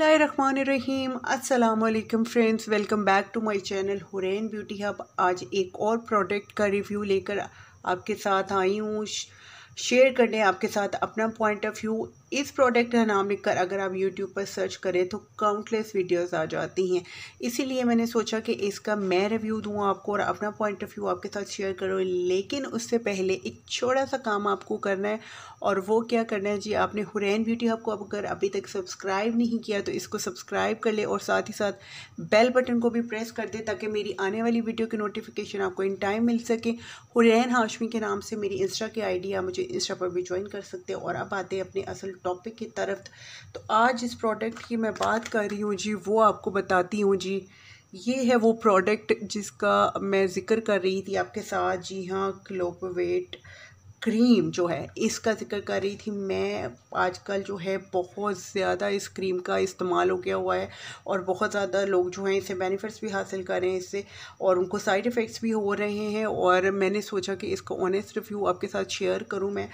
अस्सलाम वालेकुम friends welcome back to my channel Hurain beauty hub आज एक और प्रोडक्ट का रिव्यू लेकर आपके साथ आई हूँ शेयर करने आपके साथ अपना पॉइंट ऑफ व्यू इस प्रोडक्ट का नाम लिखकर अगर आप यूट्यूब पर सर्च करें तो काउंटलेस वीडियोस आ जाती हैं इसीलिए मैंने सोचा कि इसका मैं रिव्यू दूँ आपको और अपना पॉइंट ऑफ व्यू आपके साथ शेयर करूँ लेकिन उससे पहले एक छोटा सा काम आपको करना है और वो क्या करना है जी आपने हुरैन ब्यूटी हब को अगर अभी तक सब्सक्राइब नहीं किया तो इसको सब्सक्राइब कर ले और साथ ही साथ बेल बटन को भी प्रेस कर दे ताकि मेरी आने वाली वीडियो की नोटिफिकेशन आपको इन टाइम मिल सके हुरैन हाशमी के नाम से मेरी इंस्टा की आईडी आप मुझे इंस्टा पर भी ज्वाइन कर सकते हैं और अब आते हैं अपने असल टॉपिक की तरफ तो आज इस प्रोडक्ट की मैं बात कर रही हूँ जी वो आपको बताती हूँ जी ये है वो प्रोडक्ट जिसका मैं ज़िक्र कर रही थी आपके साथ जी हाँ क्लोपोवेट क्रीम जो है इसका जिक्र कर रही थी मैं आजकल जो है बहुत ज़्यादा इस क्रीम का इस्तेमाल हो गया हुआ है और बहुत ज़्यादा लोग जो हैं इससे बेनिफिट्स भी हासिल कर रहे हैं इससे और उनको साइड इफ़ेक्ट्स भी हो रहे हैं और मैंने सोचा कि इसको ऑनेस्ट रिव्यू आपके साथ शेयर करूं मैं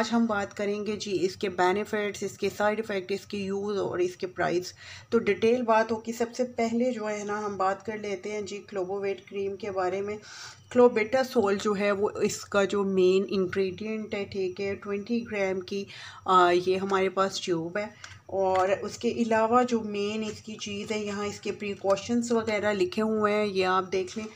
आज हम बात करेंगे जी इसके बेनिफिट्स इसके साइड इफ़ेक्ट इसके यूज़ और इसके प्राइस तो डिटेल बात होगी सबसे पहले जो है ना हम बात कर लेते हैं जी क्लोबोवेट क्रीम के बारे में क्लोबेटा सोल जो है वो इसका जो मेन इंग्रेडिएंट है ठीक है ट्वेंटी ग्राम की आ, ये हमारे पास ट्यूब है और उसके अलावा जो मेन इसकी चीज़ है यहाँ इसके प्रिकॉशंस वगैरह लिखे हुए हैं ये आप देख लें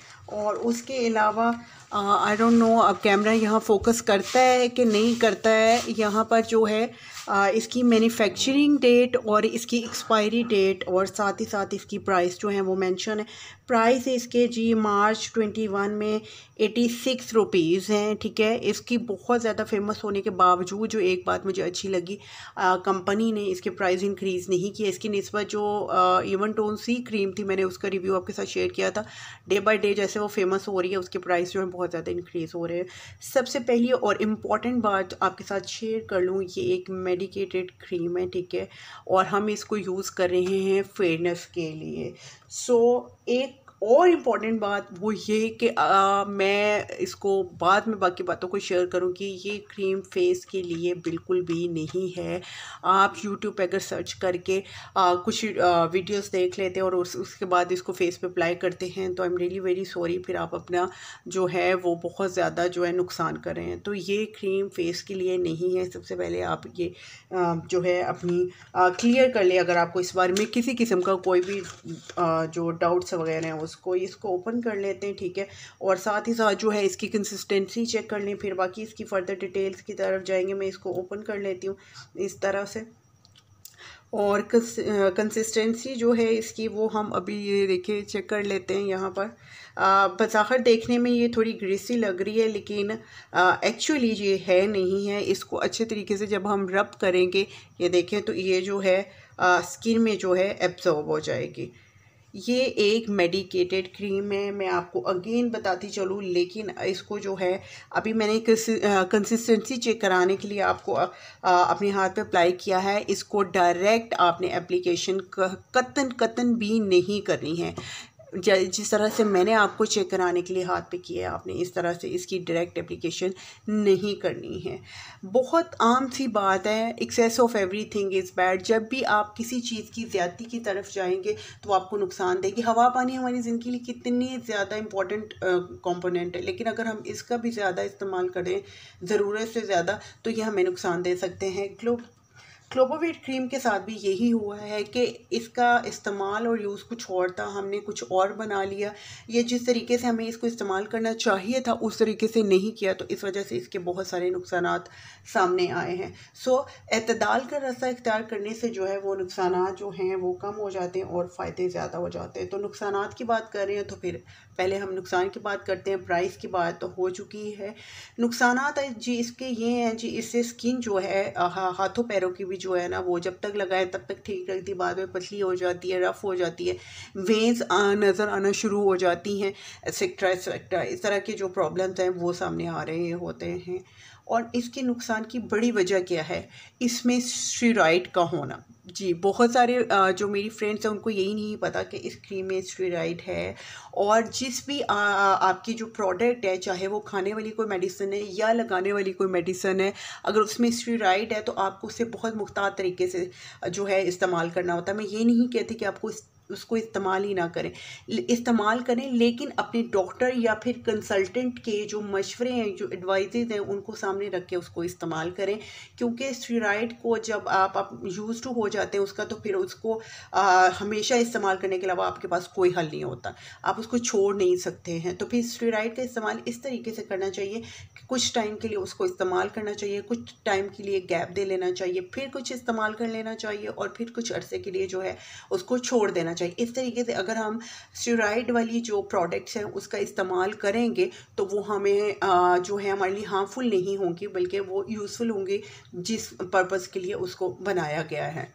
और उसके अलावा आई डोंट नो अब कैमरा यहाँ फोकस करता है कि नहीं करता है यहाँ पर जो है आ, uh, इसकी मैन्युफैक्चरिंग डेट और इसकी एक्सपायरी डेट और साथ ही साथ इसकी प्राइस जो है वो मेंशन है प्राइस इसके जी मार्च ट्वेंटी वन में एटी सिक्स रुपीज़ हैं ठीक है इसकी बहुत ज़्यादा फेमस होने के बावजूद जो एक बात मुझे अच्छी लगी कंपनी uh, ने इसके प्राइस इंक्रीज़ नहीं किया इसकी नस्बत जो इवन टोन सी क्रीम थी मैंने उसका रिव्यू आपके साथ शेयर किया था डे बाई डे जैसे वो फेमस हो रही है उसकी प्राइस जो है बहुत बहुत ज़्यादा इंक्रीज़ हो रहे हैं सबसे पहली और इम्पॉर्टेंट बात आपके साथ शेयर कर लूँ ये एक मेडिकेटेड क्रीम है ठीक है और हम इसको यूज़ कर रहे हैं फेयरनेस के लिए सो so, एक और इम्पॉर्टेंट बात वो ये कि मैं इसको बाद में बाकी बातों को शेयर करूँ कि ये क्रीम फेस के लिए बिल्कुल भी नहीं है आप यूट्यूब पर अगर सर्च करके आ, कुछ वीडियोस देख लेते हैं और उस, उसके बाद इसको फेस पे अप्लाई करते हैं तो I am really very sorry फिर आप अपना जो है वो बहुत ज़्यादा जो है नुकसान कर रहे हैं तो ये क्रीम फेस के लिए नहीं है सबसे पहले आप ये आ, जो है अपनी क्लियर कर ले अगर आपको इस बारे में किसी किस्म का कोई भी जो डाउट्स वगैरह हैं उस उसको इसको ओपन कर लेते हैं ठीक है और साथ ही साथ जो है इसकी कंसिस्टेंसी चेक कर लें फिर बाकी इसकी फर्दर डिटेल्स की तरफ जाएंगे मैं इसको ओपन कर लेती हूँ इस तरह से और कंसिस्टेंसी जो है इसकी वो हम अभी ये देखिए चेक कर लेते हैं यहाँ पर बज़ाहर देखने में ये थोड़ी ग्रेसी लग रही है लेकिन एक्चुअली ये है नहीं है इसको अच्छे तरीके से जब हम रब करेंगे ये देखें तो ये जो है स्किन में जो है एब्ज़ॉर्ब हो जाएगी ये एक मेडिकेटेड क्रीम है मैं आपको अगेन बताती चलूँ लेकिन इसको जो है अभी मैंने कंसिस्टेंसी चेक कराने के लिए आपको अपने हाथ पे अप्लाई किया है इसको डायरेक्ट आपने एप्लीकेशन कतन कतन भी नहीं करनी है जिस तरह से मैंने आपको चेक कराने के लिए हाथ पे किया है आपने इस तरह से इसकी डायरेक्ट एप्लीकेशन नहीं करनी है बहुत आम सी बात है excess of everything is bad जब भी आप किसी चीज़ की ज़्यादा की तरफ जाएंगे तो आपको नुकसान देगी हवा पानी हमारी ज़िंदगी लिए कितनी ज़्यादा इंपॉर्टेंट कॉम्पोनेंट है लेकिन अगर हम इसका भी ज़्यादा इस्तेमाल करें ज़रूरत से ज़्यादा तो ये हमें नुकसान दे सकते हैं ग्लोब क्लोबोवेट क्रीम के साथ भी यही हुआ है कि इसका इस्तेमाल और यूज़ कुछ और था हमने कुछ और बना लिया ये जिस तरीके से हमें इसको इस्तेमाल करना चाहिए था उस तरीके से नहीं किया तो इस वजह से इसके बहुत सारे नुकसान सामने आए हैं सो अतदाल का रास्ता इख्तियार करने से जो है वो नुकसान जो हैं वो कम हो जाते हैं और फ़ायदे ज़्यादा हो जाते हैं तो नुकसान की बात कर रहे हैं तो फिर पहले हम नुकसान की बात करते हैं प्राइस की बात तो हो चुकी है नुकसान जी इसके ये हैं जी इससे स्किन जो है हाथों पैरों की भी भी जो है ना वो जब तक लगाएं तब तक ठीक रहती है बाद में पतली हो जाती है रफ़ हो जाती है वेंस नज़र आना शुरू हो जाती हैं एक्सेट्रा एक्सेट्रा इस तरह के जो प्रॉब्लम्स हैं वो सामने आ रहे होते हैं और इसके नुकसान की बड़ी वजह क्या है इसमें स्टीराइड का होना जी बहुत सारे जो मेरी फ्रेंड्स हैं उनको यही नहीं पता कि इस क्रीम में स्टेराइड है और जिस भी आ, आपकी जो प्रोडक्ट है चाहे वो खाने वाली कोई मेडिसिन है या लगाने वाली कोई मेडिसिन है अगर उसमें स्टेराइड है तो आपको उसे बहुत मुख्तार तरीके से जो है इस्तेमाल करना होता है मैं ये नहीं कहती कि आपको उसको इस्तेमाल ही ना करें इस्तेमाल करें लेकिन अपने डॉक्टर या फिर कंसल्टेंट के जो मशवरे हैं जो एडवाइजेज हैं उनको सामने रख के उसको इस्तेमाल करें क्योंकि स्टीराइड को जब आप, आप यूज टू हो जाते हैं उसका तो फिर उसको आ, हमेशा इस्तेमाल करने के अलावा आपके पास कोई हल नहीं होता आप उसको छोड़ नहीं सकते हैं तो फिर स्टीराइड का इस्तेमाल इस तरीके से करना चाहिए कि कुछ टाइम के लिए उसको इस्तेमाल करना चाहिए कुछ टाइम के लिए गैप दे लेना चाहिए फिर कुछ इस्तेमाल कर लेना चाहिए और फिर कुछ अरसे के लिए जो है उसको छोड़ देना चाहिए चाहिए इस तरीके से अगर हम स्टेराइड वाली जो प्रोडक्ट्स हैं उसका इस्तेमाल करेंगे तो वो हमें जो है हमारे लिए हार्मफुल नहीं होंगी बल्कि वो यूज़फुल होंगी जिस पर्पज़ के लिए उसको बनाया गया है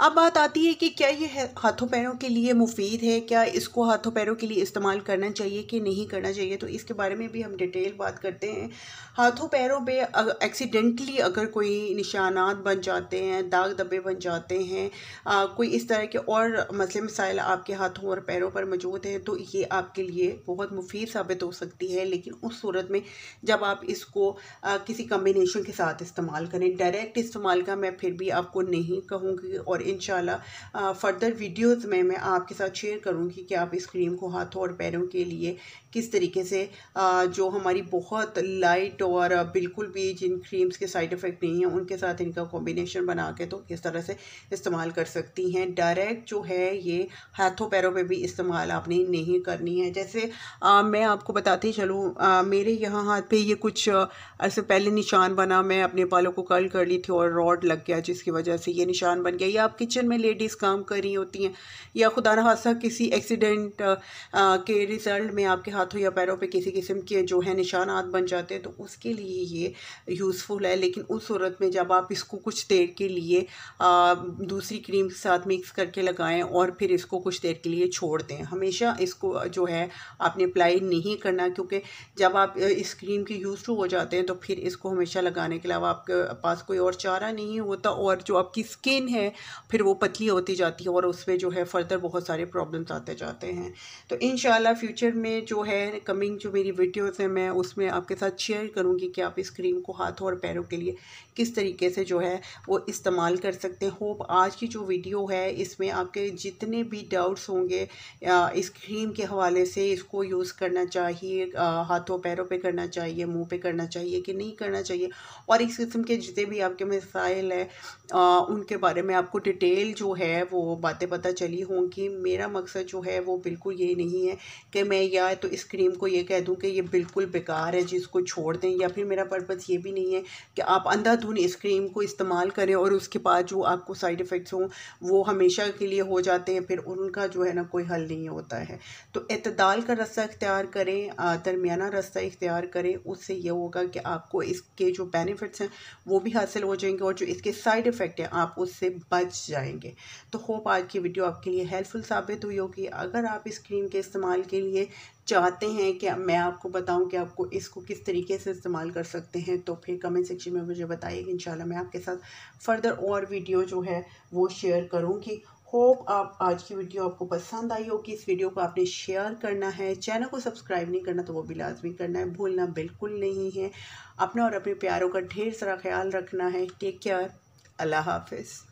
अब बात आती है कि क्या ये हाथों पैरों के लिए मुफीद है क्या इसको हाथों पैरों के लिए इस्तेमाल करना चाहिए कि नहीं करना चाहिए तो इसके बारे में भी हम डिटेल बात करते हैं हाथों पैरों पे एक्सीडेंटली अगर कोई निशानात बन जाते हैं दाग दबे बन जाते हैं आ, कोई इस तरह के और मसले मसाइल आपके हाथों और पैरों पर मौजूद हैं तो ये आपके लिए बहुत मुफीद साबित हो सकती है लेकिन उस सूरत में जब आप इसको आ, किसी कम्बिनेशन के साथ इस्तेमाल करें डायरेक्ट इस्तेमाल का मैं फिर भी आपको नहीं कहूँगी और इन इन फर्दर वीडियोज में मैं आपके साथ शेयर करूँगी कि आप इस क्रीम को हाथों और पैरों के लिए किस तरीके से जो हमारी बहुत लाइट और बिल्कुल भी जिन क्रीम्स के साइड इफ़ेक्ट नहीं हैं उनके साथ इनका कॉम्बिनेशन बना के तो किस तरह से इस्तेमाल कर सकती हैं डायरेक्ट जो है ये हाथों पैरों पे भी इस्तेमाल आपने नहीं करनी है जैसे आ, मैं आपको बताती चलूँ मेरे यहाँ हाथ पे ये कुछ ऐसे पहले निशान बना मैं अपने बालों को कल कर ली थी और रॉड लग गया जिसकी वजह से ये निशान बन गया या आप किचन में लेडीज़ काम कर रही होती हैं या खुदा खासा किसी एक्सीडेंट के रिज़ल्ट में आपके हाथ हाथों या पैरों पे किसी किस्म के जो है निशानात बन जाते हैं तो उसके लिए ये यूज़फुल है लेकिन उस सूरत में जब आप इसको कुछ देर के लिए आ, दूसरी क्रीम के साथ मिक्स करके लगाएं और फिर इसको कुछ देर के लिए छोड़ दें हमेशा इसको जो है आपने अप्लाई नहीं करना क्योंकि जब आप इस क्रीम के यूज़ हो जाते हैं तो फिर इसको हमेशा लगाने के अलावा आपके पास कोई और चारा नहीं होता और जो आपकी स्किन है फिर वो पतली होती जाती है और उस पर जो है फर्दर बहुत सारे प्रॉब्लम्स आते जाते हैं तो इन फ्यूचर में जो है है कमिंग जो मेरी वीडियोस हैं मैं उसमें आपके साथ शेयर करूँगी कि आप इस क्रीम को हाथों और पैरों के लिए किस तरीके से जो है वो इस्तेमाल कर सकते हैं होप आज की जो वीडियो है इसमें आपके जितने भी डाउट्स होंगे इस क्रीम के हवाले से इसको यूज़ करना चाहिए हाथों पैरों पर करना चाहिए मुँह पर करना चाहिए कि नहीं करना चाहिए और इस किस्म के जितने भी आपके मिसाइल हैं उनके बारे में आपको डिटेल जो है वो बातें पता चली होंगी मेरा मकसद जो है वो बिल्कुल ये नहीं है कि मैं या तो इस इस क्रीम को ये कह दूँ कि ये बिल्कुल बेकार है जिसको छोड़ दें या फिर मेरा पर्पज़ ये भी नहीं है कि आप अंधाधुन इस क्रीम को इस्तेमाल करें और उसके बाद जो आपको साइड इफ़ेक्ट्स हों वो हमेशा के लिए हो जाते हैं फिर उनका जो है ना कोई हल नहीं होता है तो अतदाल का रास्ता इख्तियार करें दरमियाना रास्ता इख्तियार करें उससे यह होगा कि आपको इसके जो बेनिफिट्स हैं वो भी हासिल हो जाएंगे और जो इसके साइड इफ़ेक्ट हैं आप उससे बच जाएंगे तो होप आज की वीडियो आपके लिए हेल्पफुल साबित हुई होगी अगर आप इस क्रीम के इस्तेमाल के लिए चाहते हैं कि मैं आपको बताऊं कि आपको इसको किस तरीके से इस्तेमाल कर सकते हैं तो फिर कमेंट सेक्शन में मुझे बताइए इंशाल्लाह मैं आपके साथ फर्दर और वीडियो जो है वो शेयर करूँगी होप आप आज की वीडियो आपको पसंद आई होगी इस वीडियो को आपने शेयर करना है चैनल को सब्सक्राइब नहीं करना तो वो भी लाजमी करना है भूलना बिल्कुल नहीं है अपने और अपने प्यारों का ढेर सारा ख्याल रखना है टेक केयर अल्लाह हाफिज़